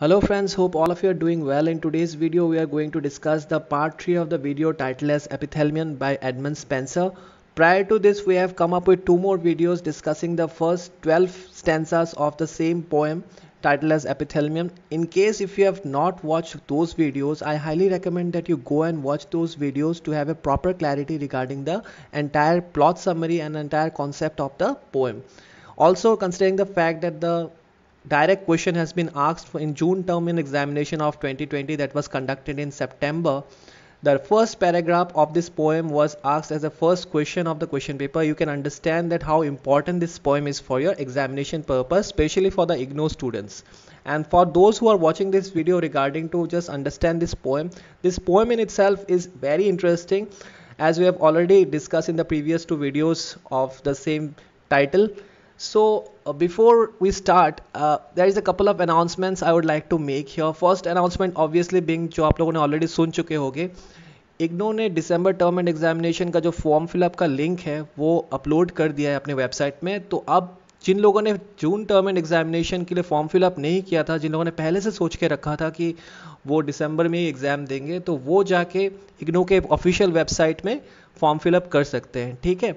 Hello friends, hope all of you are doing well. In today's video, we are going to discuss the part 3 of the video titled as Epithelmion by Edmund Spencer. Prior to this, we have come up with two more videos discussing the first 12 stanzas of the same poem titled as Epithelmion. In case if you have not watched those videos, I highly recommend that you go and watch those videos to have a proper clarity regarding the entire plot summary and entire concept of the poem. Also considering the fact that the direct question has been asked in June term in examination of 2020 that was conducted in September. The first paragraph of this poem was asked as the first question of the question paper. You can understand that how important this poem is for your examination purpose, especially for the IGNO students. And for those who are watching this video regarding to just understand this poem, this poem in itself is very interesting as we have already discussed in the previous two videos of the same title So uh, before we start, uh, there is a couple of announcements I would like to make here. First announcement obviously being जो आप लोगों ने already सुन चुके होंगे इग्नो ने दिसंबर term and examination का जो form fill up का लिंक है वो अपलोड कर दिया है अपने वेबसाइट में तो अब जिन लोगों ने जून टर्म एंड एग्जामिनेशन के लिए फॉर्म फिलअप नहीं किया था जिन लोगों ने पहले से सोच के रखा था कि वो दिसंबर में ही एग्ज़ाम देंगे तो वो जाके इग्नो के ऑफिशियल वेबसाइट में फॉर्म फिलअप कर सकते हैं ठीक है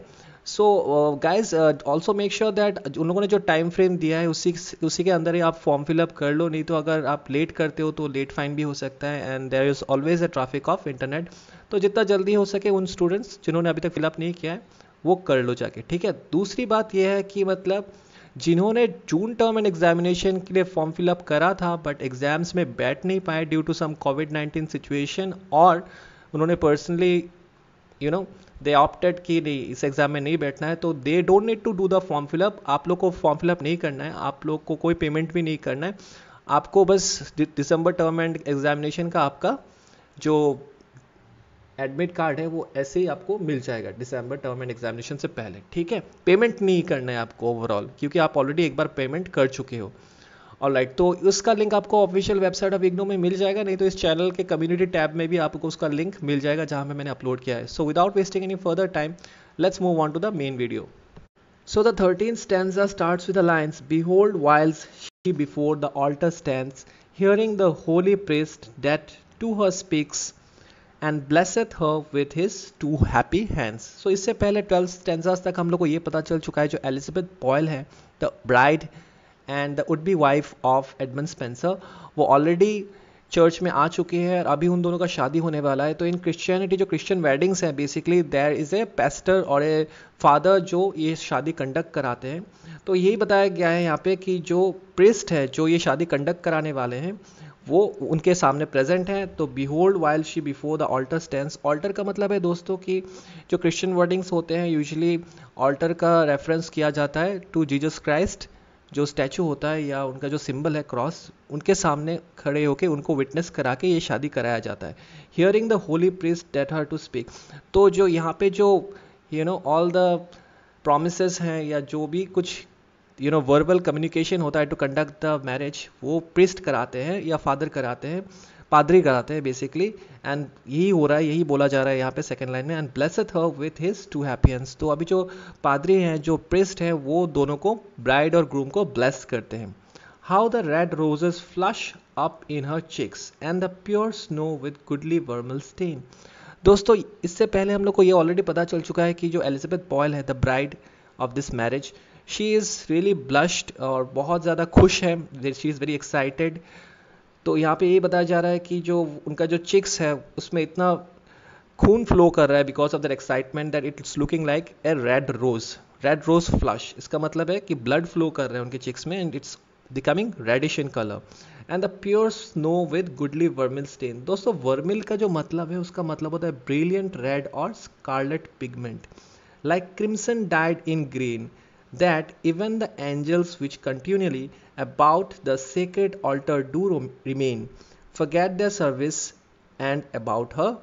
so guys also make sure that उन लोगों ने जो टाइम फ्रेम दिया है उसी उसी के अंदर ही आप फॉर्म फिलअप कर लो नहीं तो अगर आप लेट करते हो तो लेट फाइन भी हो सकता है and there is always a traffic of internet तो जितना जल्दी हो सके उन स्टूडेंट्स जिन्होंने अभी तक फिलअप नहीं किया है वो कर लो जाके ठीक है दूसरी बात यह है कि मतलब जिन्होंने जून टर्म एंड एग्जामिनेशन के लिए फॉर्म फिलअप करा था बट एग्जाम्स में बैठ नहीं पाए due to some Covid nineteen situation और उन्होंने personally you know they opted कि नहीं इस एग्ज़ाम में नहीं बैठना है तो they don't need to do the form fill up आप लोग को फॉर्म फिलअप नहीं करना है आप लोग को कोई पेमेंट भी नहीं करना है आपको बस दिसंबर टर्म एंड एग्जामिनेशन का आपका जो एडमिट कार्ड है वो ऐसे ही आपको मिल जाएगा दिसंबर टर्म एंड एग्जामिनेशन से पहले ठीक है पेमेंट नहीं करना है आपको ओवरऑल क्योंकि आप ऑलरेडी एक बार पेमेंट कर चुके हो और लाइक तो उसका लिंक आपको ऑफिशियल वेबसाइट ऑफ इग्नो में मिल जाएगा नहीं तो इस चैनल के कम्युनिटी टैब में भी आपको उसका लिंक मिल जाएगा जहां पर मैंने अपलोड किया है so without wasting any further time let's move on to the main video so the thirteen stand start with the behold whiles she before the altar stand hearing the holy priest that to her speaks and blesseth her with his two happy hands so इससे पहले twelfth stanzas तक हम लोग को ये पता चल चुका है जो एलिजबेथ पॉयल है the bride and the would be wife of Edmund Spenser वो ऑलरेडी चर्च में आ चुकी है और अभी उन दोनों का शादी होने वाला है तो इन क्रिश्चियनिटी जो क्रिश्चियन वेडिंग्स हैं basically there is a pastor और ए फादर जो ये शादी कंडक्ट कराते हैं तो यही बताया गया है यहाँ पे कि जो प्रिस्ट है जो ये शादी कंडक्ट कराने वाले हैं वो उनके सामने प्रेजेंट हैं तो behold while she before the altar stand altar का मतलब है दोस्तों कि जो क्रिश्चियन वर्डिंग्स होते हैं यूजली ऑल्टर का रेफरेंस किया जाता है टू जीजस क्राइस्ट जो स्टैचू होता है या उनका जो सिंबल है क्रॉस उनके सामने खड़े होकर उनको विटनेस करा के ये शादी कराया जाता है hearing the holy priest that her to speak तो जो यहाँ पे जो you know all the promise हैं या जो भी कुछ यू नो वर्बल कम्युनिकेशन होता है टू कंडक्ट द मैरिज वो प्रिस्ट कराते हैं या फादर कराते हैं पादरी कराते हैं बेसिकली एंड यही हो रहा है यही बोला जा रहा है यहाँ पे सेकेंड लाइन में and bless her with his two happy hands तो अभी जो पादरी हैं जो प्रेस्ट हैं वो दोनों को ब्राइड और ग्रूम को ब्लेस करते हैं how the red roses flush up in her cheeks and the pure snow with goodly vermeil stain दोस्तों इससे पहले हम लोग को ये ऑलरेडी पता चल चुका है कि जो एलिजाबेथ पॉयल है the bride of this marriage she is really blushed और बहुत ज़्यादा खुश है शी इज़ वेरी एक्साइटेड तो यहाँ पे ये बताया जा रहा है कि जो उनका जो चिक्स है उसमें इतना खून फ्लो कर रहा है because of that excitement that it's looking like a red rose red rose flush इसका मतलब है कि ब्लड फ्लो कर रहे हैं उनके चिक्स में and it's becoming reddish in colour and the pure snow with goodly vermeil stain दोस्तों वर्मिल का जो मतलब है उसका मतलब होता है ब्रिलियंट रेड और scarlet pigment like crimson dyed in green that even the angels which continually about the sacred altar do remain forget their service and about her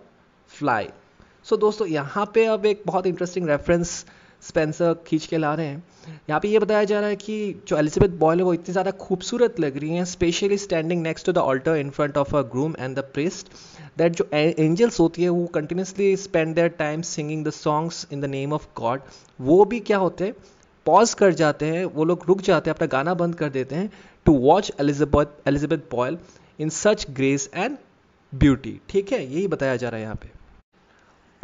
fly so so, दोस्तों यहाँ पे अब एक बहुत इंटरेस्टिंग रेफरेंस स्पेंसर खींच के ला रहे हैं यहाँ पे ये बताया जा रहा है कि जो एलिजाबेथ बॉयल है वो इतनी ज़्यादा खूबसूरत लग रही हैं specially standing next to the altar in front of a groom and the priest that जो एंजल्स होती है वो continuously spend their time singing the songs in the name of God वो भी क्या होते हैं पॉज कर जाते हैं वो लोग रुक जाते हैं अपना गाना बंद कर देते हैं to watch Elizabeth Elizabeth Boyle in such grace and beauty ठीक है यही बताया जा रहा है यहाँ पे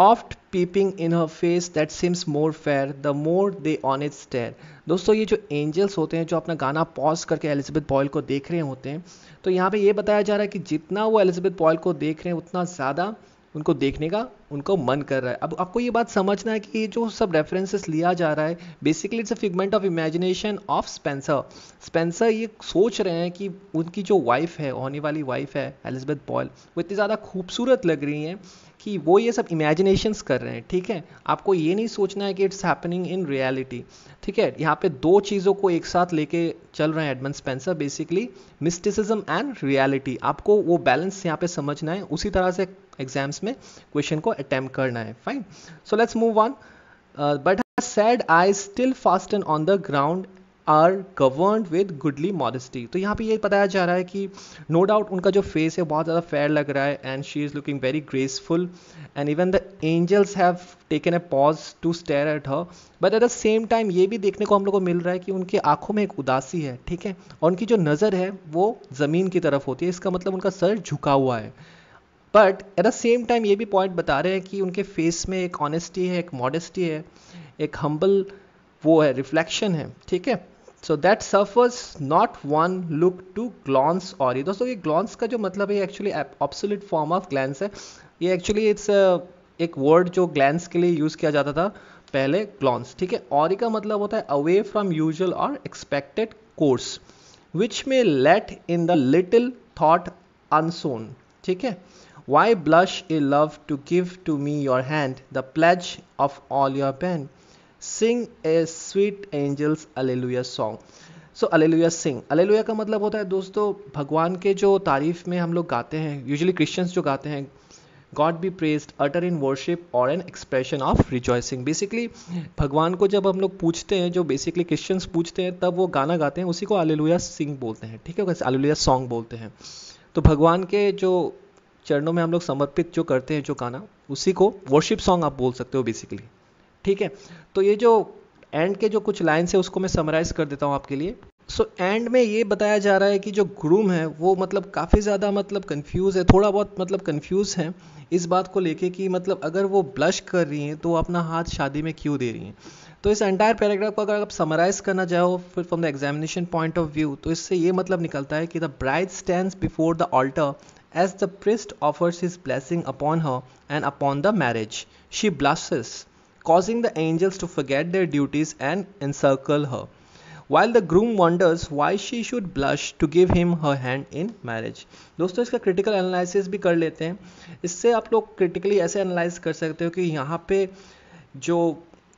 oft peeping in her face that seems more fair the more they on it stare दोस्तों ये जो एंजल्स होते हैं जो अपना गाना पॉज करके एलिजबेथ बॉयल को देख रहे होते हैं तो यहाँ पे ये बताया जा रहा है कि जितना वो एलिजबेथ बॉयल को देख रहे हैं उतना ज़्यादा उनको देखने का उनको मन कर रहा है अब आपको ये बात समझना है कि जो सब रेफरेंसेस लिया जा रहा है basically it's a figment of imagination of Spenser Spenser ये सोच रहे हैं कि उनकी जो वाइफ है होने वाली वाइफ है एलिजबेथ पॉल वो इतनी ज़्यादा खूबसूरत लग रही हैं कि वो ये सब इमेजिनेशंस कर रहे हैं ठीक है आपको ये नहीं सोचना है कि इट्स हैपनिंग इन रियलिटी ठीक है यहाँ पे दो चीज़ों को एक साथ लेके चल रहे हैं Edmund Spenser basically mysticism and reality आपको वो बैलेंस यहाँ पे समझना है उसी तरह से एग्जाम्स में क्वेश्चन को अटैम्प्ट करना है fine so let's move on but I still fast and on the ground are govern with goodly modesty तो यहाँ पे ये बताया जा रहा है कि नो no डाउट उनका जो फेस है बहुत ज़्यादा फेयर लग रहा है and she is looking very graceful and even the angels have taken a pause to stare at her but at the same time ये भी देखने को हम लोग को मिल रहा है कि उनकी आंखों में एक उदासी है ठीक है और उनकी जो नज़र है वो ज़मीन की तरफ होती है इसका मतलब उनका सर झुका हुआ है but at the same time ये भी पॉइंट बता रहे हैं कि उनके फेस में एक ऑनेस्टी है एक मॉडेस्टी है एक हम्बल वो है रिफ्लेक्शन है ठीक है so that suffers not one look to glaunce और ये दोस्तों ये ग्लॉन्स का जो मतलब है actually obsolete form of glance है ये एक्चुअली इट्स एक वर्ड जो ग्लैंस के लिए यूज़ किया जाता था पहले ग्लॉन्स ठीक है और का मतलब होता है अवे फ्रॉम यूजल और एक्सपेक्टेड कोर्स विच में let in the little thought unsound ठीक है why blush ye love to give to me your hand the pledge of all your pen sing ye sweet angels alleluia song so alleluia sing alleluia का मतलब होता है दोस्तों भगवान के जो तारीफ में हम लोग गाते हैं यूजली क्रिश्चियंस जो गाते हैं God be praised utter in worship और an expression of rejoicing basically भगवान को जब हम लोग पूछते हैं जो बेसिकली क्रिश्चियंस पूछते हैं तब वो गाना गाते हैं उसी को अलेलुया सिंग बोलते हैं ठीक है अलेलुया सॉन्ग बोलते हैं तो भगवान के जो चरणों में हम लोग समर्पित जो करते हैं जो गाना उसी को वर्शिप सॉन्ग आप बोल सकते हो बेसिकली ठीक है तो ये जो एंड के जो कुछ लाइन्स है उसको मैं समराइज कर देता हूँ आपके लिए सो so, एंड में ये बताया जा रहा है कि जो ग्रूम है वो मतलब काफ़ी ज़्यादा मतलब कंफ्यूज है थोड़ा बहुत मतलब कंफ्यूज है इस बात को लेके कि मतलब अगर वो ब्लश कर रही हैं तो वो अपना हाथ शादी में क्यों दे रही हैं तो इस एंटायर पैराग्राफ को अगर आप समराइज करना चाहो फिर from the examination point of view तो इससे ये मतलब निकलता है कि the bride stand before the altar as the priest offers his blessing upon her and upon the marriage she blushes causing the angels to forget their duties and encircle her. While the groom wonders why she should blush to give him her hand in marriage दोस्तों इसका critical analysis भी कर लेते हैं इससे आप लोग critically ऐसे एनालाइज कर सकते हो कि यहाँ पे जो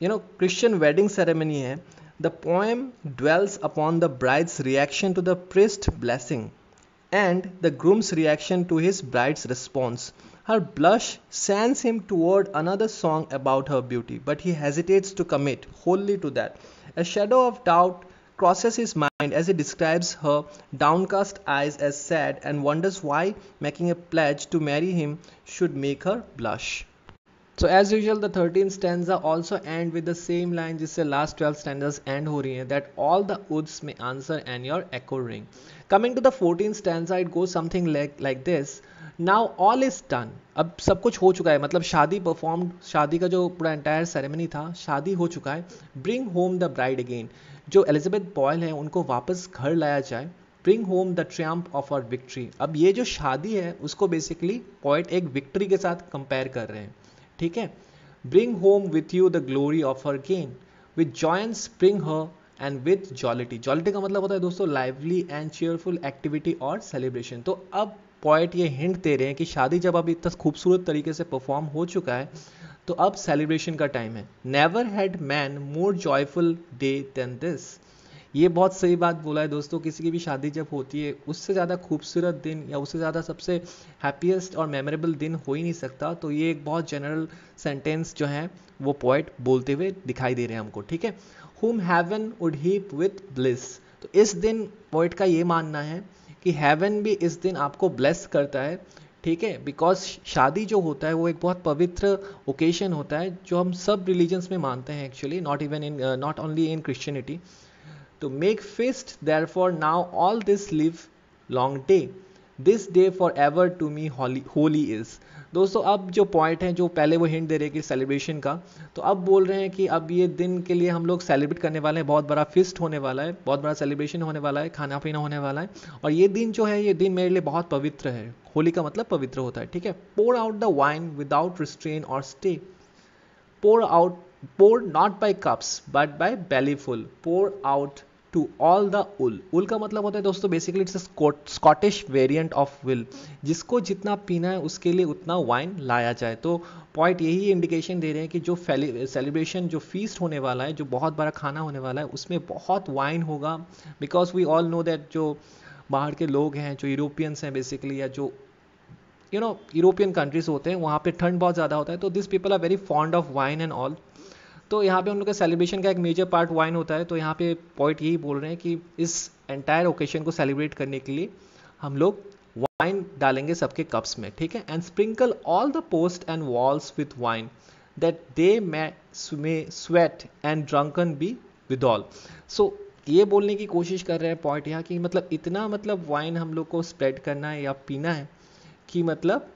you know Christian wedding ceremony है the poem dwells upon the bride's reaction to the priest blessing and the groom's reaction to his bride's response. Her blush sends him toward another song about her beauty, but he hesitates to commit wholly to that. A shadow of doubt crosses his mind as he describes her downcast eyes as sad and wonders why making a pledge to marry him should make her blush. So as usual the thirteen stanza also and with the same line जिससे last twelve stanzas and हो रही हैं that all the woods में answer and your according coming to the fourteen stanza it go something like this now all is done अब सब कुछ हो चुका है मतलब शादी परफॉर्म शादी का जो पूरा एंटायर सेरेमनी था शादी हो चुका है bring home the bride again जो एलिजाबेथ बॉयल है उनको वापस घर लाया जाए bring home the triumph of our victory अब ये जो शादी है उसको बेसिकली पॉइंट एक विक्ट्री के साथ कंपेयर कर रहे हैं ठीक है bring home with you the glory of her gain with joy spring her and with jollity jollity का मतलब होता है दोस्तों लाइवली एंड चेयरफुल एक्टिविटी और सेलिब्रेशन तो अब पॉइंट ये हिंट दे रहे हैं कि शादी जब अब इतना खूबसूरत तरीके से परफॉर्म हो चुका है तो अब सेलिब्रेशन का टाइम है never had man more joyful day than this ये बहुत सही बात बोला है दोस्तों किसी की भी शादी जब होती है उससे ज़्यादा खूबसूरत दिन या उससे ज़्यादा सबसे हैप्पीएस्ट और मेमोरेबल दिन हो ही नहीं सकता तो ये एक बहुत जनरल सेंटेंस जो है वो पोइट बोलते हुए दिखाई दे रहे हैं हमको ठीक है whom heaven would heap with bliss तो इस दिन पोइट का ये मानना है कि हैवन भी इस दिन आपको ब्लेस करता है ठीक है बिकॉज शादी जो होता है वो एक बहुत पवित्र ओकेशन होता है जो हम सब रिलीजन्स में मानते हैं actually not even in not only in Christianity to make fist therefore now all this live long day this day for ever to me holy is दोस्तों अब जो पॉइंट है जो पहले वो हिंट दे रहे कि सेलिब्रेशन का तो अब बोल रहे हैं कि अब ये दिन के लिए हम लोग सेलिब्रेट करने वाले हैं बहुत बड़ा फिस्ट होने वाला है बहुत बड़ा सेलिब्रेशन होने वाला है खाना पीना होने वाला है और ये दिन जो है ये दिन मेरे लिए बहुत पवित्र है होली का मतलब पवित्र होता है ठीक है pour out the wine without restraint और stay pour out pour not by cups but by bellyful pour out to all the wull wull का मतलब होता है दोस्तों basically it's Scottish variant of will जिसको जितना पीना है उसके लिए उतना वाइन लाया जाए तो पॉइंट यही इंडिकेशन दे रहे हैं कि जो सेलिब्रेशन जो फीस्ट होने वाला है जो बहुत बड़ा खाना होने वाला है उसमें बहुत वाइन होगा because we all know that जो बाहर के लोग हैं जो यूरोपियंस हैं बेसिकली या जो यू नो यूरोपियन कंट्रीज होते हैं वहाँ पे ठंड बहुत ज़्यादा होता है तो this people are very fond of wine and all तो यहाँ पे उन लोग का सेलिब्रेशन का एक मेजर पार्ट वाइन होता है तो यहाँ पे पॉइंट यही बोल रहे हैं कि इस एंटायर ओकेशन को सेलिब्रेट करने के लिए हम लोग वाइन डालेंगे सबके कप्स में ठीक है and sprinkle all the post and walls with wine that they may sweat and drunken be with all so ये बोलने की कोशिश कर रहे हैं पॉइंट यहाँ कि मतलब इतना मतलब वाइन हम लोग को स्प्रेड करना है या पीना है कि मतलब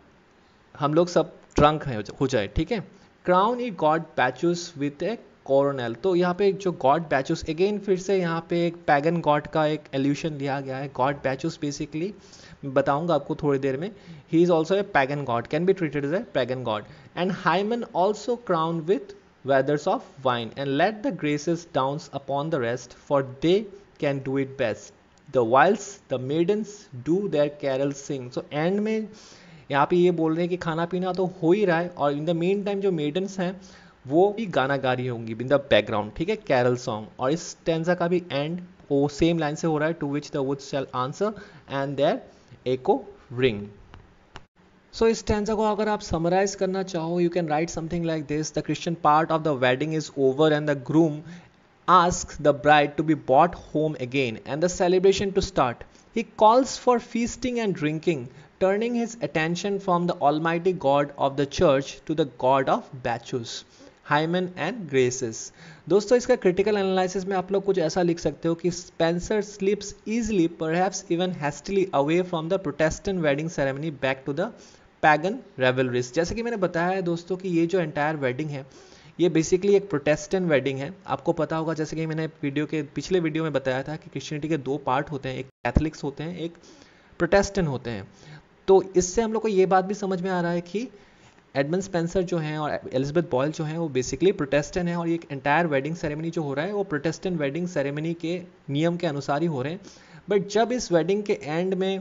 हम लोग सब ट्रंक हैं हो जाए ठीक है crown ye God Bacchus with a coronal तो यहाँ पे जो गॉड बैचुस अगेन फिर से यहाँ पे एक पैगन गॉड का एक एल्यूशन लिया गया है गॉड बैचुस बेसिकली बताऊंगा आपको थोड़ी देर में ही is also a pagan god can be treated as a pagan god and Hymen also crown with weathers of wine and let the graces down upon the rest for they can do it best the whiles the maidens do their carol sing so and में यहाँ पे ये बोल रहे हैं कि खाना पीना तो हो ही रहा है और इन द मेन टाइम जो मेडन्स हैं वो भी गाना गा रही होंगी इन द बैकग्राउंड ठीक है कैरल सॉन्ग और इस टेंजा का भी एंड वो सेम लाइन से हो रहा है to which the wood shall answer and their echo ring so इस टेंजा को अगर आप समराइज करना चाहो you can write something like this the Christian part of the wedding is over and the groom asks the bride to be brought home again and the celebration to start. He calls for feasting and drinking, turning his attention from the Almighty God of the Church to the God of Bacchus. Hymen and graces दोस्तों इसका critical analysis में आप लोग कुछ ऐसा लिख सकते हो कि Spenser slips easily perhaps even hastily away from the Protestant wedding ceremony back to the pagan revelries जैसे कि मैंने बताया है दोस्तों कि ये जो एंटायर वेडिंग है ये बेसिकली एक प्रोटेस्टेंट वेडिंग है आपको पता होगा जैसे कि मैंने वीडियो के पिछले वीडियो में बताया था कि क्रिश्चियनिटी के दो पार्ट होते हैं एक कैथलिक्स होते हैं एक प्रोटेस्टेंट होते हैं तो इससे हम लोग को ये बात भी समझ में आ रहा है कि एडमन स्पेंसर जो हैं और एलिजबेथ बॉयल जो हैं वो बेसिकली प्रोटेस्टेंट हैं और ये एक एंटायर वेडिंग सेरेमनी जो हो रहा है वो प्रोटेस्टेंट वेडिंग सेरेमनी के नियम के अनुसार ही हो रहे हैं बट जब इस वेडिंग के एंड में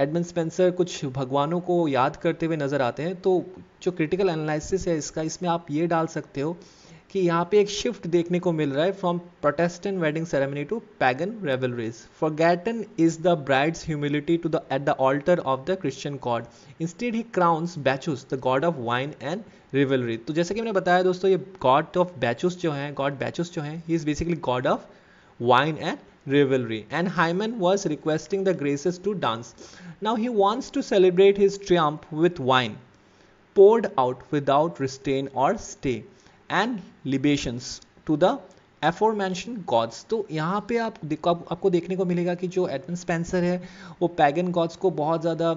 एडमिन स्पेंसर कुछ भगवानों को याद करते हुए नज़र आते हैं तो जो क्रिटिकल एनालिसिस है इसका इसमें आप ये डाल सकते हो कि यहाँ पे एक शिफ्ट देखने को मिल रहा है from Protestant wedding ceremony to pagan revelries forgotten is the bride's humility to the at the altar of the Christian God instead he crowns Bacchus the god of wine and revelry तो जैसे कि मैंने बताया दोस्तों ये God of बैचूस जो है God Bacchus जो है he is basically god of wine and revelry and Hyman was requesting the Graces to dance. Now he wants to celebrate his triumph with wine poured out without restraint or stay and libations to the aforementioned gods तो यहाँ पे आप देखो आप, आपको देखने को मिलेगा कि जो एडम स्पेंसर है वो पैगन गॉड्स को बहुत ज़्यादा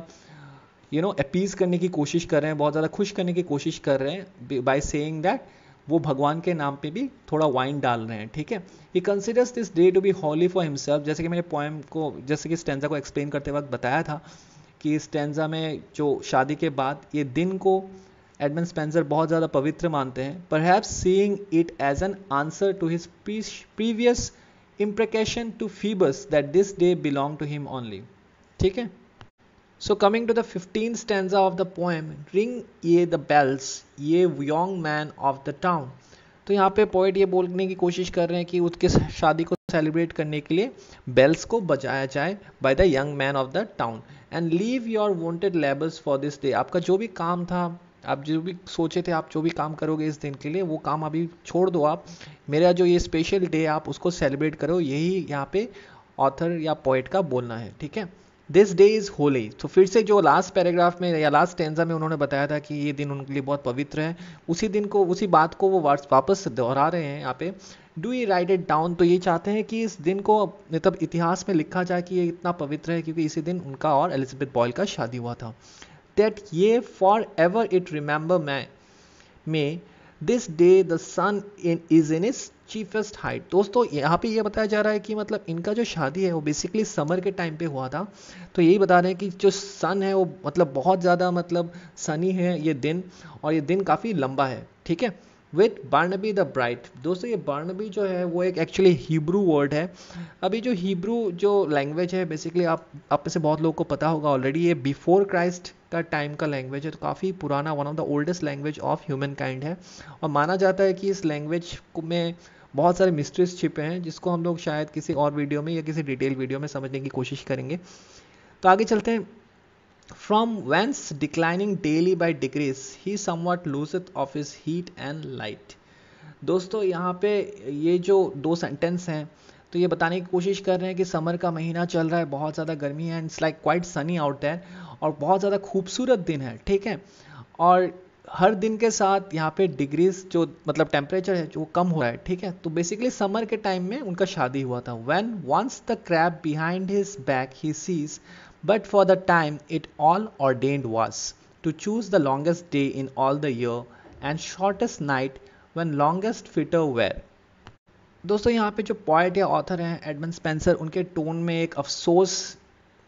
यू नो अपीज करने की कोशिश कर रहे हैं बहुत ज़्यादा खुश करने की कोशिश कर रहे हैं बाय सेइंग दैट वो भगवान के नाम पे भी थोड़ा वाइन डाल रहे हैं ठीक है he considers this day to be holy for himself जैसे कि मैंने पॉइम को जैसे कि स्टेंजा को एक्सप्लेन करते वक्त बताया था कि स्टेंजा में जो शादी के बाद ये दिन को एडमन स्पेंसर बहुत ज़्यादा पवित्र मानते हैं पर have seeing it as an answer to his previous imprecation to Phoebus that this day belong to him only ठीक है So coming to the 15th stanza of the poem, ring ये the bells, ये young man of the town. तो यहाँ पे poet ये बोलने की कोशिश कर रहे हैं कि उसके शादी को सेलिब्रेट करने के लिए बेल्स को बजाया जाए by the young man of the town and leave your wanted labours for this day आपका जो भी काम था आप जो भी सोचे थे आप जो भी काम करोगे इस दिन के लिए वो काम अभी छोड़ दो आप मेरा जो ये स्पेशल डे आप उसको सेलिब्रेट करो यही यहाँ पे ऑथर या पोइट का बोलना है ठीक है दिस डे इज़ होली तो फिर से जो लास्ट पैराग्राफ में या लास्ट टेंजा में उन्होंने बताया था कि ये दिन उनके लिए बहुत पवित्र है उसी दिन को उसी बात को वो वापस दोहरा रहे हैं यहाँ पे do you write it down तो ये चाहते हैं कि इस दिन को मतलब इतिहास में लिखा जाए कि ये इतना पवित्र है क्योंकि इसी दिन उनका और एलिजाबेथ बॉयल का शादी हुआ था दैट ये for ever it remember may may this day the sun in is in is cheapest height दोस्तों यहाँ पे ये बताया जा रहा है कि मतलब इनका जो शादी है वो बेसिकली समर के टाइम पे हुआ था तो यही बता रहे हैं कि जो सन है वो मतलब बहुत ज़्यादा मतलब सनी है ये दिन और ये दिन काफ़ी लंबा है ठीक है विथ बार्नबी द ब्राइट दोस्तों ये बार्नबी जो है वो एक एक्चुअली हिब्रू वर्ड है अभी जो हिब्रू जो लैंग्वेज है बेसिकली आप आप में से बहुत लोगों को पता होगा ऑलरेडी ये बिफोर क्राइस्ट का टाइम का लैंग्वेज है तो काफ़ी पुराना one of the oldest language of humankind है और माना जाता है कि इस लैंग्वेज में बहुत सारे मिस्ट्रीज छिपे हैं जिसको हम लोग शायद किसी और वीडियो में या किसी डिटेल वीडियो में समझने की कोशिश करेंगे तो आगे चलते हैं from whence declining daily by degrees he somewhat loseth of his heat and light दोस्तों यहाँ पे ये जो दो सेंटेंस हैं तो ये बताने की कोशिश कर रहे हैं कि समर का महीना चल रहा है बहुत ज़्यादा गर्मी है and it's like quite sunny out है और बहुत ज़्यादा खूबसूरत दिन है ठीक है और हर दिन के साथ यहाँ पे डिग्रीज जो मतलब टेम्परेचर है जो कम हो रहा है ठीक है तो बेसिकली समर के टाइम में उनका शादी हुआ था when once the crab behind his back he sees But for the time it all ordained was, to choose the longest day in all the year and shortest night when longest fitter were. दोस्तों यहाँ पे जो poet या author हैं Edmund Spencer उनके tone में एक अफसोस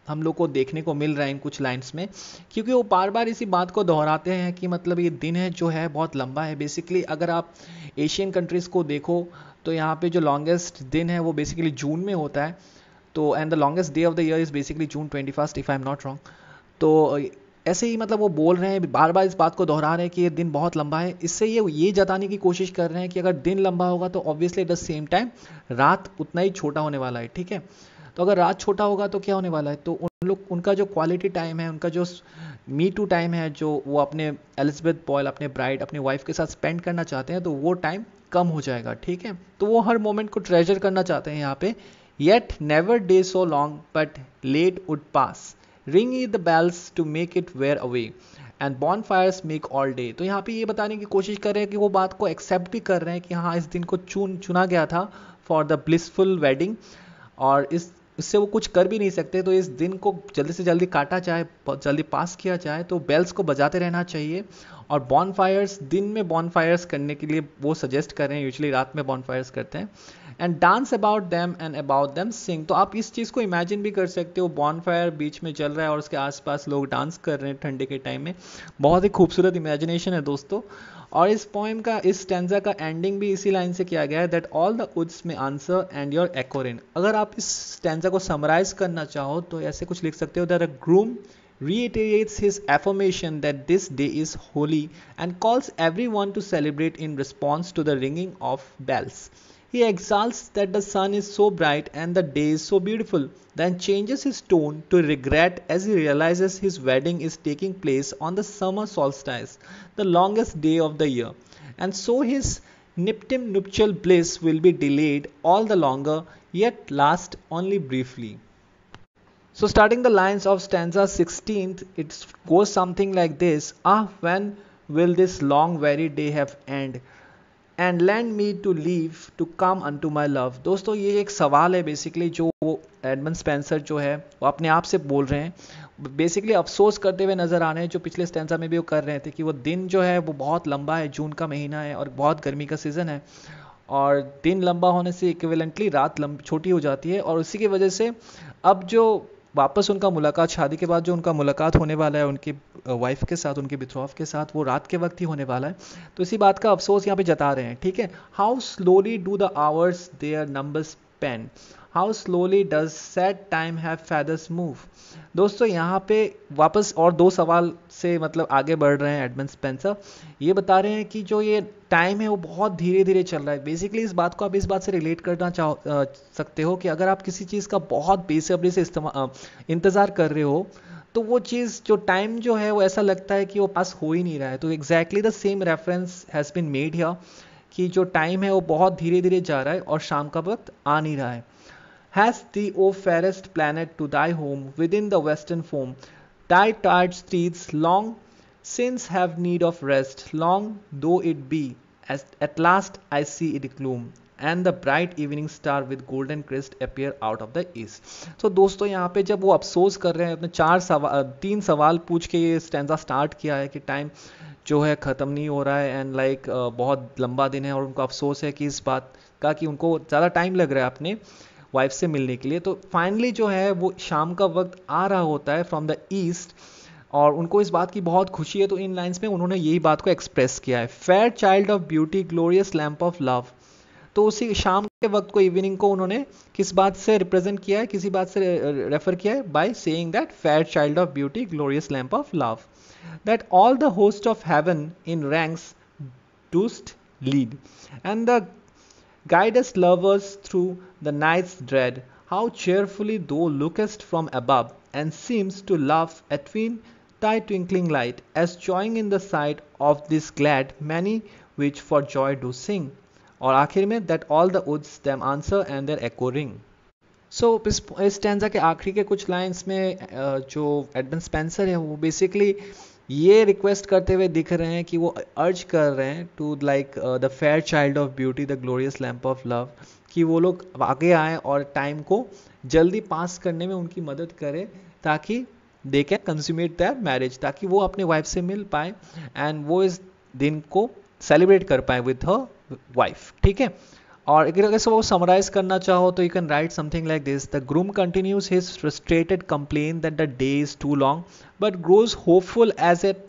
हम लोग को देखने को मिल रहा है इन कुछ लाइन्स में क्योंकि वो बार बार इसी बात को दोहराते हैं कि मतलब ये दिन है जो है बहुत लंबा है बेसिकली अगर आप एशियन कंट्रीज़ को देखो तो यहाँ पे जो लॉन्गेस्ट दिन है वो बेसिकली जून में होता है तो and the longest day of the year is basically June twenty first if I am not wrong तो ऐसे ही मतलब वो बोल रहे हैं बार बार इस बात को दोहरा रहे हैं कि ये दिन बहुत लंबा है इससे ये ये जताने की कोशिश कर रहे हैं कि अगर दिन लंबा होगा तो obviously at the same time रात उतना ही छोटा होने वाला है ठीक है तो अगर रात छोटा होगा तो क्या होने वाला है तो उन लोग उनका जो क्वालिटी टाइम है उनका जो मी टू टाइम है जो वो अपने एलिजबेथ बॉयल अपने ब्राइड अपने वाइफ के साथ स्पेंड करना चाहते हैं तो वो टाइम कम हो जाएगा ठीक है तो वो हर मोमेंट को ट्रेजर करना चाहते हैं यहाँ पे Yet never day so long but late would pass. Ring ye the bells to make it wear away. And bonfires make all day तो यहाँ पे ये बताने की कोशिश कर रहे हैं कि वो बात को एक्सेप्ट भी कर रहे हैं कि हाँ इस दिन को चुन चुना गया था फॉर द ब्लिसफुल वेडिंग और इस उससे वो कुछ कर भी नहीं सकते तो इस दिन को जल्दी से जल्दी काटा जाए जल्दी पास किया जाए तो बेल्स को बजाते रहना चाहिए और बॉन फायर्स दिन में बॉन फायर्स करने के लिए वो सजेस्ट कर रहे हैं यूजली रात में बॉन फायर्स करते हैं and dance about them and about them sing तो आप इस चीज़ को इमेजिन भी कर सकते हो बॉन फायर बीच में चल रहा है और उसके आसपास लोग डांस कर रहे हैं ठंडे के टाइम में बहुत ही खूबसूरत इमेजिनेशन है दोस्तों और इस पोएम का इस स्टैंडा का एंडिंग भी इसी लाइन से किया गया है दैट ऑल द उड्स में आंसर एंड योर एकोरिन अगर आप इस स्टैंडा को समराइज करना चाहो तो ऐसे कुछ लिख सकते हो that a groom reiterates his affirmation that this day is holy and calls everyone to celebrate in response to the ringing of bells He exults that the sun is so bright and the day is so beautiful, then changes his tone to regret as he realizes his wedding is taking place on the summer solstice, the longest day of the year. And so his niptim nuptial bliss will be delayed all the longer, yet last only briefly. So, starting the lines of stanza 16th, it goes something like this Ah, when will this long weary day have end? And lend me to leave to come unto my love दोस्तों ये एक सवाल है basically जो Edmund Spenser जो है वो अपने आप से बोल रहे हैं बेसिकली अफसोस करते हुए नज़र आ रहे हैं जो पिछले स्टेंसा में भी वो कर रहे थे कि वो दिन जो है वो बहुत लंबा है जून का महीना है और बहुत गर्मी का सीज़न है और दिन लंबा होने से इक्विवेलेंटली रात छोटी हो जाती है और उसी की वजह से अब जो वापस उनका मुलाकात शादी के बाद जो उनका मुलाकात होने वाला है उनकी वाइफ के साथ उनके बिथ्रॉफ के साथ वो रात के वक्त ही होने वाला है तो इसी बात का अफसोस यहाँ पे जता रहे हैं ठीक है how slowly do the hours their numbers pen how slowly does sad time have feathers move दोस्तों यहाँ पे वापस और दो सवाल से मतलब आगे बढ़ रहे हैं एडमिन स्पेंसर ये बता रहे हैं कि जो ये टाइम है वो बहुत धीरे धीरे चल रहा है बेसिकली इस बात को आप इस बात से रिलेट करना चाह सकते हो कि अगर आप किसी चीज़ का बहुत बेसब्री से इस्तेमाल इंतज़ार कर रहे हो तो वो चीज़ जो टाइम जो है वो ऐसा लगता है कि वो पास हो ही नहीं रहा है तो exactly the same reference has been made here कि जो टाइम है वो बहुत धीरे धीरे जा रहा है और शाम का वक्त आ नहीं रहा है has the O fairest planet to thy home within the western foam. Thy tired streets long since have need of rest, long though it be, as at last I see it gloom. And the bright evening star with golden crest appear out of the east so दोस्तों यहाँ पे जब वो अफसोस कर रहे हैं अपने चार सवाल तीन सवाल पूछ के ये स्टैंडा स्टार्ट किया है कि टाइम जो है ख़त्म नहीं हो रहा है एंड लाइक like, बहुत लंबा दिन है और उनको अफसोस है कि इस बात का कि उनको ज़्यादा टाइम लग रहा है अपने वाइफ से मिलने के लिए तो फाइनली जो है वो शाम का वक्त आ रहा होता है फ्रॉम द ईस्ट और उनको इस बात की बहुत खुशी है तो इन लाइन्स में उन्होंने यही बात को एक्सप्रेस किया है fair child of beauty glorious lamp of love तो उसी शाम के वक्त को इवनिंग को उन्होंने किस बात से रिप्रेजेंट किया है किसी बात से रेफर किया है by saying that fair child of beauty glorious lamp of love that all the host of heaven in ranks dost lead and the Guide us, lovers, through the night's dread. How cheerfully thou lookest from above, and seem'st to laugh atween thy twinkling light, as joying in the sight of this glad many which for joy do sing. or, आखिर that all the woods them answer and their echo ring. So, so इस stanza के आखिरी के कुछ lines में जो Edmund Spencer है वो बेसिकली ये रिक्वेस्ट करते हुए दिख रहे हैं कि वो अर्ज कर रहे हैं to like the fair child of beauty the glorious lamp of love कि वो लोग आगे आए और टाइम को जल्दी पास करने में उनकी मदद करें ताकि they can consummate their marriage ताकि वो अपने वाइफ से मिल पाए एंड वो इस दिन को सेलिब्रेट कर पाए विथ हर वाइफ ठीक है और अगर वो समराइज करना चाहो तो you can write something like this the groom continues his frustrated complain that the day is too long but grows hopeful as at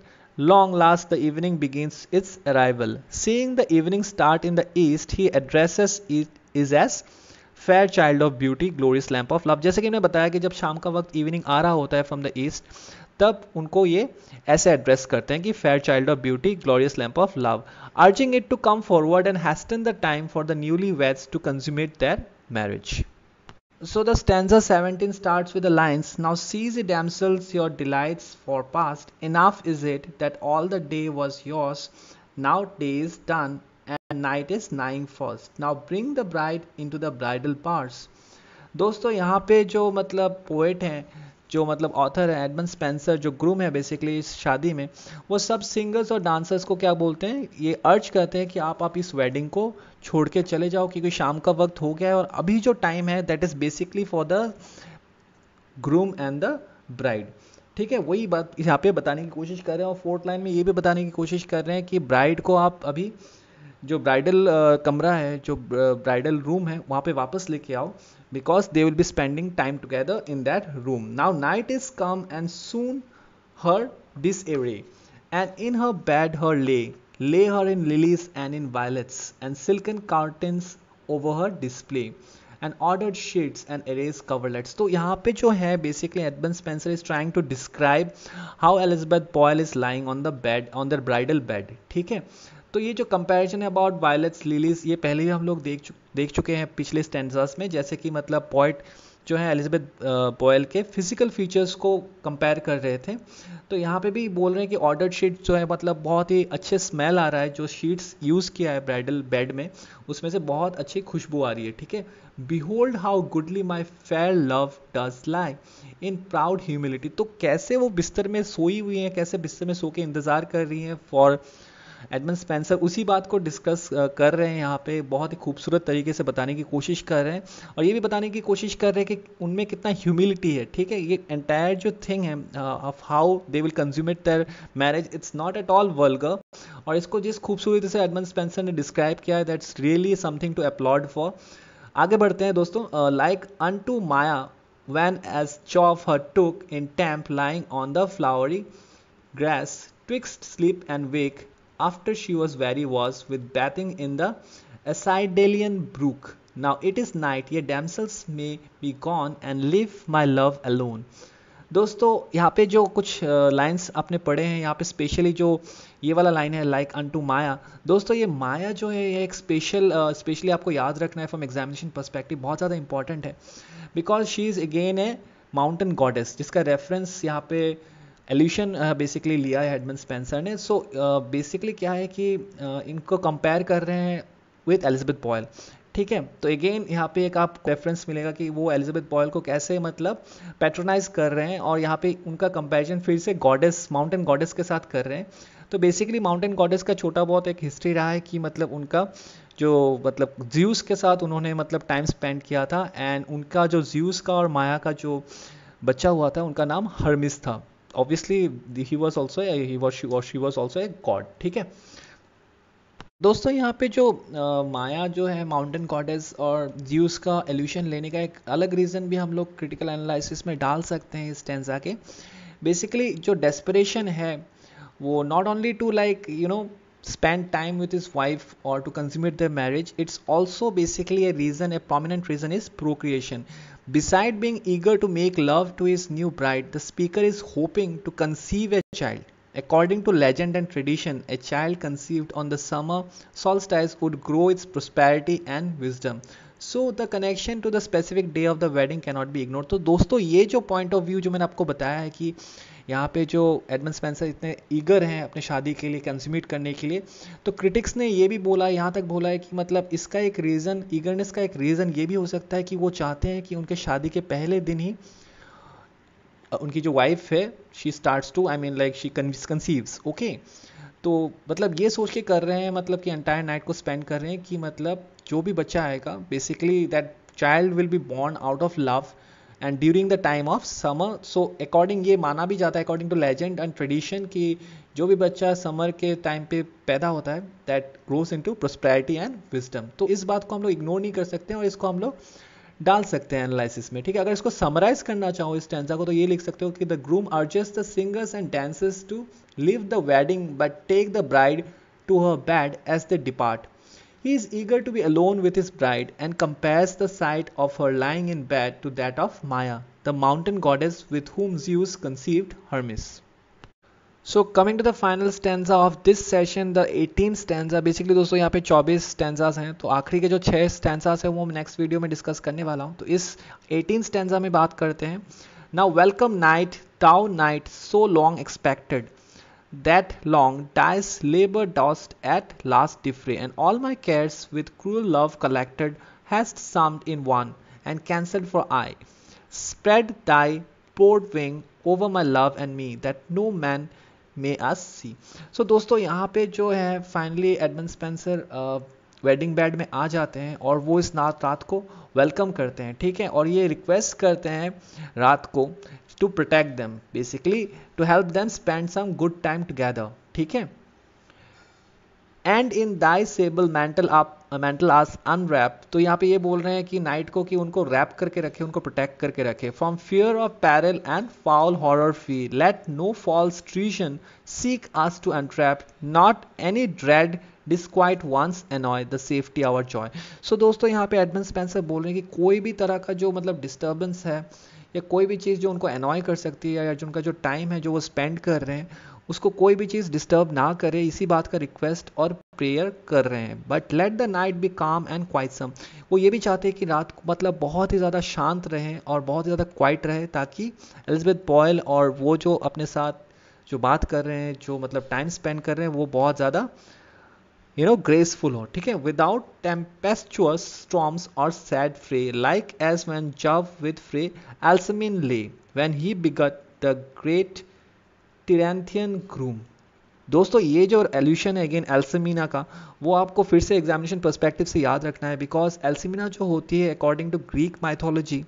long last the evening begins it's arrival seeing the evening start in the east he addresses is as fair child of beauty glorious lamp of love जैसे कि मैंने बताया कि जब शाम का वक्त evening आ रहा होता है फ्रॉम द ईस्ट तब उनको ये ऐसे एड्रेस करते हैं कि fair child of beauty glorious lamp of love urging it to come forward and hasten the time for the newly weds to consummate their marriage so the stanza seventeen start with lines now cease it damsels your delights forepast enough is it that all the day was yours now day is done and night is nighing fast now bring the bride into the bridal part दोस्तों यहाँ पे जो मतलब poet हैं जो मतलब author है Edmund Spenser जो ग्रूम है बेसिकली इस शादी में वो सब सिंगर्स और डांसर्स को क्या बोलते हैं ये अर्ज करते हैं कि आप आप इस वेडिंग को छोड़ के चले जाओ क्योंकि शाम का वक्त हो गया है और अभी जो टाइम है that is basically for the groom and the bride ठीक है वही बात यहाँ पे बताने की कोशिश कर रहे हैं और फोर्थ लाइन में ये भी बताने की कोशिश कर रहे हैं कि ब्राइड को आप अभी जो ब्राइडल कमरा है जो ब्राइडल रूम है वहाँ पे वापस लेके आओ because they will be spending time together in that room. Now night is come and soon her disarray. And in her bed her lay, lay her in lilies and in violets, and silken curtains over her display. And ordered sheets and erased coverlets. So here, jo hai, basically Edmund Spenser is trying to describe how Elizabeth Boyle is lying on the bed, on their bridal bed. Okay? तो ये जो comparison है about violets lilies ये पहले भी हम लोग देख चु, देख चुके हैं पिछले स्टैंडर्स में जैसे कि मतलब पॉइंट जो है एलिजाबेथ बॉयल के फिजिकल फीचर्स को कंपेयर कर रहे थे तो यहाँ पे भी बोल रहे हैं कि ऑर्डर शीट जो है मतलब बहुत ही अच्छे स्मेल आ रहा है जो शीट्स यूज़ किया है ब्राइडल बेड में उसमें से बहुत अच्छी खुशबू आ रही है ठीक है behold how goodly my fair love does lie in proud humility तो कैसे वो बिस्तर में सोई हुई हैं कैसे बिस्तर में सो के इंतज़ार कर रही हैं फॉर एडमन स्पेंसर उसी बात को डिस्कस कर रहे हैं यहाँ पे बहुत ही खूबसूरत तरीके से बताने की कोशिश कर रहे हैं और ये भी बताने की कोशिश कर रहे हैं कि उनमें कितना ह्यूमिलिटी है ठीक है ये एंटायर जो थिंग है of how they will consummate their marriage it's not at all vulgar और इसको जिस खूबसूरती से एडमन स्पेंसर ने डिस्क्राइब किया है that's really something to applaud for आगे बढ़ते हैं दोस्तों like unto Maia when as Jove her took in Tempe lying on the flowery grass twixt sleep and wake after she was weary was with bathing in the Acidalian brook. Now it is night, ये damsels may be gone and leave my love alone. दोस्तों यहाँ पे जो कुछ lines आपने पढ़े हैं यहाँ पे स्पेशली जो ये वाला लाइन है लाइक अन टू माया दोस्तों ये माया जो है ये एक स्पेशल स्पेशली आपको याद रखना है फ्रॉम एग्जामिनेशन परस्पेक्टिव बहुत ज़्यादा इंपॉर्टेंट है because she is again a mountain goddess जिसका रेफरेंस यहाँ पे एल्यूशन बेसिकली लिया है एडमन स्पेंसर ने सो बेसिकली uh, क्या है कि uh, इनको कंपेयर कर रहे हैं विथ एलिजबेथ पॉयल ठीक है तो अगेन यहाँ पे एक आप रेफरेंस मिलेगा कि वो एलिजाबेथ बॉयल को कैसे मतलब पैट्रोनाइज कर रहे हैं और यहाँ पे उनका कंपेरिजन फिर से गॉडेस माउंटेन गॉडेस के साथ कर रहे हैं तो बेसिकली माउंटेन गॉडेस का छोटा बहुत एक हिस्ट्री रहा है कि मतलब उनका जो मतलब ज्यूस के साथ उन्होंने मतलब टाइम स्पेंड किया था एंड उनका जो ज्यूस का और माया का जो बच्चा हुआ था उनका नाम हर्मिस था obviously he was also was she was also a god ठीक है दोस्तों यहाँ पे जो आ, माया जो है माउंटेन गॉडेस और ज्यूस का एल्यूशन लेने का एक अलग रीज़न भी हम लोग क्रिटिकल एनालिसिस में डाल सकते हैं इस टेंजा के बेसिकली जो डेस्परेशन है वो not only to like you know spend time with his wife और to consummate the marriage it's also basically a reason a prominent reason is procreation Beside being eager to make love to his new bride, the speaker is hoping to conceive a child. According to legend and tradition, a child conceived on the summer solstice would grow its prosperity and wisdom. So the connection to the specific day of the wedding cannot be ignore तो दोस्तों ये जो point of view जो मैंने आपको बताया है कि यहाँ पे जो एडमन स्पेंसर इतने ईगर हैं अपने शादी के लिए कंज्यूमेट करने के लिए तो क्रिटिक्स ने ये भी बोला यहाँ तक बोला है कि मतलब इसका एक रीज़न ईगरनेस का एक रीज़न ये भी हो सकता है कि वो चाहते हैं कि उनके शादी के पहले दिन ही उनकी जो वाइफ है she starts to I mean like she conceives okay तो मतलब ये सोच के कर रहे हैं मतलब कि एंटायर नाइट को स्पेंड कर रहे हैं कि मतलब जो भी बच्चा आएगा basically that child will be born out of love and during the time of summer so according ये माना भी जाता है according to legend and tradition कि जो भी बच्चा समर के टाइम पे पैदा होता है that grows into prosperity and wisdom तो इस बात को हम लोग इग्नोर नहीं कर सकते हैं और इसको हम लोग डाल सकते हैं एनालिसिस में ठीक है अगर इसको समराइज करना चाहो इस टेंसा को तो ये लिख सकते हो कि the groom urges the singers and dancers to leave the wedding but take the bride to her bed as the depart He is eager to be alone with his bride and compares the sight of her lying in bed to that of Maya, the mountain goddess with whom Zeus conceived Hermes. So coming to the final stanza of this session the eighteen stanza basically दोस्तों यहाँ पे 24 स्टैंडास हैं तो आखिरी के जो छः स्टैंडास हैं वो मैं नेक्स्ट वीडियो में डिस्कस करने वाला हूँ तो इस 18 स्टैंडा में बात करते हैं now welcome night thou night so long expected that long ties labor dost at last defray and all my cares with cruel love collected hast summed in one and cancelled for i spread thy poured wing over my love and me that no man may us see so dosto yahan pe jo hai finally edmund spencer uh, wedding bed में आ जाते हैं और वो इस नात रात को वेलकम करते हैं ठीक है और ये रिक्वेस्ट करते हैं रात को to protect them basically to help them spend some good time together ठीक है and in thy sable mantle आप मेंटल आस अनरैप तो यहां पे ये बोल रहे हैं कि नाइट को कि उनको रैप करके रखे उनको प्रोटेक्ट करके रखे from fear of peril and foul horror free let no false treason seek us to entrap not any dread disquiet once annoy the safety our joy so दोस्तों यहाँ पे एडमन स्पेंसर बोल रहे हैं कि कोई भी तरह का जो मतलब डिस्टर्बेंस है या कोई भी चीज़ जो उनको एनॉय कर सकती है या जो उनका जो टाइम है जो वो स्पेंड कर रहे हैं उसको कोई भी चीज़ डिस्टर्ब ना करे इसी बात का रिक्वेस्ट और प्रेयर कर रहे हैं but let the night be calm and quiet some वो ये भी चाहते हैं कि रात को मतलब बहुत ही ज़्यादा शांत रहें और बहुत ही ज़्यादा क्वाइट रहे ताकि एलिजबेथ पॉयल और वो जो अपने साथ जो बात कर रहे हैं जो मतलब टाइम स्पेंड कर रहे हैं वो बहुत ज़्यादा यू नो ग्रेसफुल हो ठीक है विदाउट टेम्पेस्चुअस स्टॉम्स और sad fray like as when Jove with fray Alcmena lay when he begot the great Tirynthian groom दोस्तों ये जो एल्यूशन है अगेन एल्समीना का वो आपको फिर से एग्जामिनेशन परस्पेक्टिव से याद रखना है बिकॉज एल्समीना जो होती है according to Greek mythology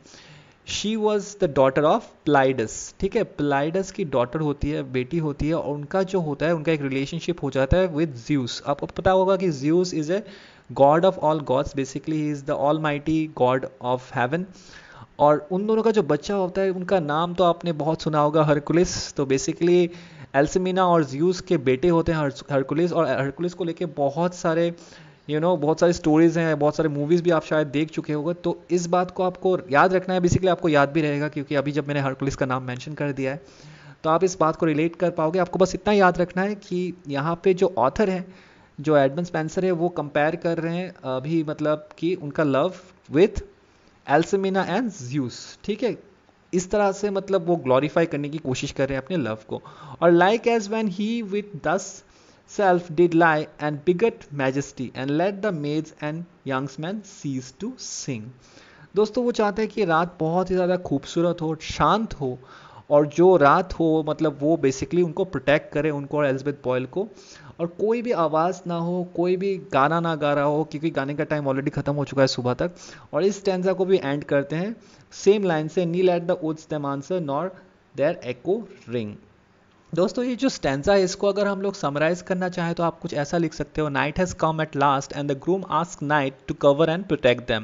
she was the daughter of Pleiades ठीक है प्लाइडस की डॉटर होती है बेटी होती है और उनका जो होता है उनका एक रिलेशनशिप हो जाता है विद ज्यूस आपको पता होगा कि Zeus is a god of all gods basically is the almighty god of heaven और उन दोनों का जो बच्चा होता है उनका नाम तो आपने बहुत सुना होगा हरकुलिस तो बेसिकली एल्समिना और ज्यूस के बेटे होते हैं हरकुलिस और हरकुलिस को लेके बहुत सारे यू you नो know, बहुत सारी स्टोरीज हैं बहुत सारे मूवीज़ भी आप शायद देख चुके होंगे तो इस बात को आपको याद रखना है बेसिकली आपको याद भी रहेगा क्योंकि अभी जब मैंने हरकुलिस का नाम मैंशन कर दिया है तो आप इस बात को रिलेट कर पाओगे आपको बस इतना याद रखना है कि यहाँ पे जो ऑथर है जो एडमन स्पेंसर है वो कंपेयर कर रहे हैं अभी मतलब कि उनका love with Alcmena and Zeus ठीक है इस तरह से मतलब वो ग्लोरीफाई करने की कोशिश कर रहे हैं अपने लव को और like as when he with thus self did lie and begot majesty and let the maids and youngsmen cease to sing. दोस्तों वो चाहते हैं कि रात बहुत ही ज़्यादा खूबसूरत हो शांत हो और जो रात हो मतलब वो बेसिकली उनको प्रोटेक्ट करे उनको और एल्जबेथ बॉयल को और कोई भी आवाज़ ना हो कोई भी गाना ना गा रहा हो क्योंकि गाने का टाइम ऑलरेडी ख़त्म हो चुका है सुबह तक और इस टेंजा को भी एंड करते हैं सेम लाइन से ne let the woods them answer nor their echo ring दोस्तों ये जो स्टेंजा है इसको अगर हम लोग समराइज करना चाहें तो आप कुछ ऐसा लिख सकते हो night has come at last and the groom ask night to cover and protect them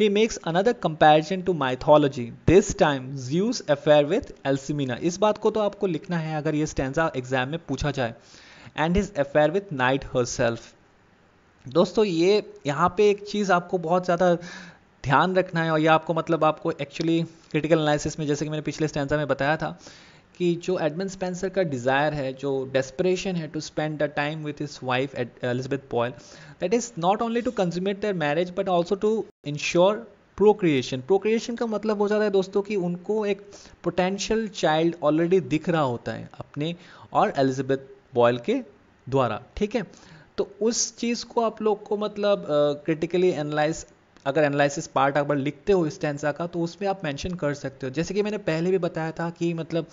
he makes another comparison to mythology this time zeus affair with Alcmena इस बात को तो आपको लिखना है अगर ये स्टैंजा एग्जाम में पूछा जाए and his affair with night her दोस्तों ये यहाँ पे एक चीज़ आपको बहुत ज़्यादा ध्यान रखना है और ये आपको मतलब आपको एक्चुअली क्रिटिकल एनालिसिस में जैसे कि मैंने पिछले स्टैंजा में बताया था कि जो एडमन स्पेंसर का डिज़ायर है जो डेस्परेशन है to spend the time with his wife Elizabeth Boyle that is not only to consummate their marriage but also to ensure procreation procreation का मतलब हो जाता है दोस्तों कि उनको एक पोटेंशियल चाइल्ड ऑलरेडी दिख रहा होता है अपने और एलिजबेथ बॉयल के द्वारा ठीक है तो उस चीज़ को आप लोग को मतलब क्रिटिकली एनालाइज अगर एनालिसिस पार्ट अगर लिखते हो स्टेंसा का तो उसमें आप मेंशन कर सकते हो जैसे कि मैंने पहले भी बताया था कि मतलब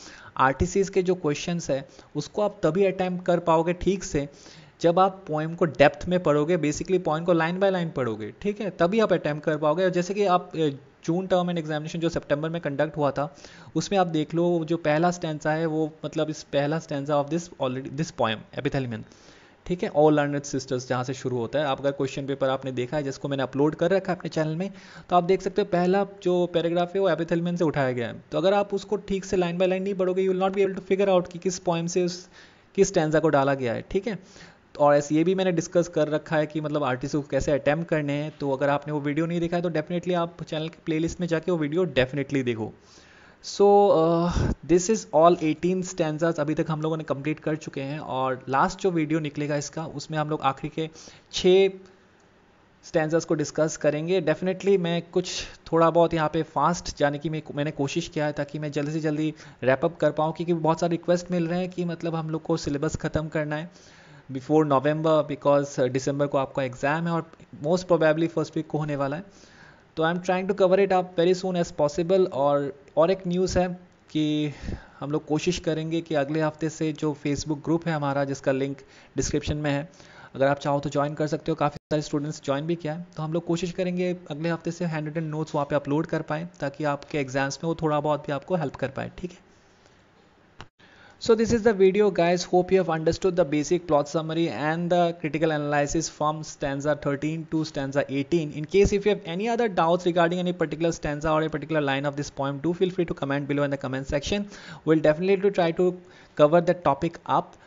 आर के जो क्वेश्चन है उसको आप तभी अटैम्प्ट कर पाओगे ठीक से जब आप पॉइंट को डेप्थ में पढ़ोगे बेसिकली पॉइंट को लाइन बाय लाइन पढ़ोगे ठीक है तभी आप अटैम्प्ट कर पाओगे और जैसे कि आप जून टर्म एंड एग्जामिनेशन जो सितंबर में कंडक्ट हुआ था उसमें आप देख लो जो पहला स्टेंसा है वो मतलब इस पहला stanza of this already this poem Epithalamion ठीक है ऑल लर्न सिस्टर्स जहाँ से शुरू होता है आप अगर क्वेश्चन पेपर आपने देखा है जिसको मैंने अपलोड कर रखा है अपने चैनल में तो आप देख सकते हो पहला जो पैराग्राफ है वो एपिथेलमेन से उठाया गया है तो अगर आप उसको ठीक से लाइन बाय लाइन नहीं पढ़ोगे you will not be able to figure out कि किस पॉइंट से उस किस टेंजा को डाला गया है ठीक है और ऐसे ये भी मैंने डिस्कस कर रखा है कि मतलब आर्टिस्ट को कैसे अटैम्प्ट करने हैं तो अगर आपने वो वीडियो नहीं देखा है तो डेफिनेटली आप चैनल के प्लेलिस्ट में जाके वो वीडियो डेफिनेटली देखो so this is all eighteen stanzas अभी तक हम लोगों ने कंप्लीट कर चुके हैं और लास्ट जो वीडियो निकलेगा इसका उसमें हम लोग आखिरी के छः स्टैंडर्स को डिस्कस करेंगे डेफिनेटली मैं कुछ थोड़ा बहुत यहाँ पे फास्ट जाने की मैं मैंने कोशिश किया है ताकि मैं जल्दी से जल्दी रैपअप कर पाऊँ क्योंकि बहुत सारे रिक्वेस्ट मिल रहे हैं कि मतलब हम लोग को सिलेबस ख़त्म करना है बिफोर नवंबर बिकॉज दिसंबर को आपका एग्ज़ाम है और मोस्ट प्रोबेबली फर्स्ट वीक को होने वाला है तो I am trying to cover it आप वेरी सोन एज पॉसिबल और और एक न्यूज़ है कि हम लोग कोशिश करेंगे कि अगले हफ्ते से जो फेसबुक ग्रुप है हमारा जिसका लिंक डिस्क्रिप्शन में है अगर आप चाहो तो ज्वाइन कर सकते हो काफ़ी सारे स्टूडेंट्स ज्वाइन भी किया है तो हम लोग कोशिश करेंगे अगले हफ्ते से हैंड रिटन नोट्स वहाँ पे अपलोड कर पाएँ ताकि आपके एग्जाम्स में वो थोड़ा बहुत भी आपको हेल्प कर पाए ठीक है So this is the video guys. Hope you have understood the basic plot summary and the critical analysis from stanza 13 to stanza 18. In case if you have any other doubts regarding any particular stanza or a particular line of this poem, do feel free to comment below in the comment section. We'll definitely try to cover the topic up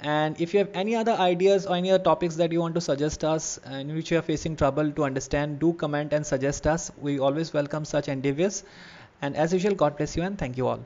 and if you have any other ideas or any other topics that you want to suggest us in which you are facing trouble to understand do comment and suggest us we always welcome such endeavors and as usual god bless you and thank you all